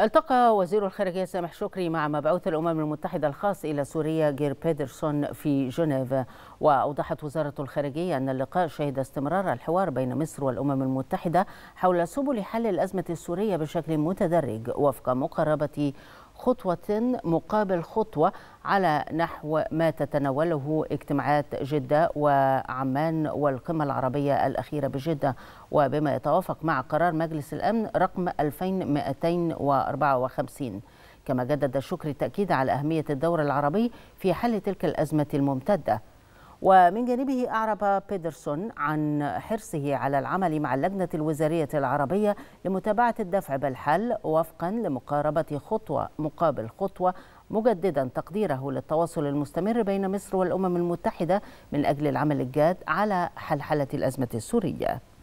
التقى وزير الخارجية سامح شكري مع مبعوث الأمم المتحدة الخاص إلى سوريا جير بيدرسون في جنيف وأوضحت وزارة الخارجية أن اللقاء شهد استمرار الحوار بين مصر والأمم المتحدة حول سبل حل الأزمة السورية بشكل متدرج وفق مقاربة خطوة مقابل خطوة على نحو ما تتناوله اجتماعات جدة وعمان والقمة العربية الأخيرة بجدة وبما يتوافق مع قرار مجلس الأمن رقم 2254 كما جدد شكري التأكيد على أهمية الدور العربي في حل تلك الأزمة الممتدة ومن جانبه أعرب بيدرسون عن حرصه على العمل مع اللجنة الوزارية العربية لمتابعة الدفع بالحل وفقا لمقاربة خطوة مقابل خطوة مجددا تقديره للتواصل المستمر بين مصر والأمم المتحدة من أجل العمل الجاد على حلحلة الأزمة السورية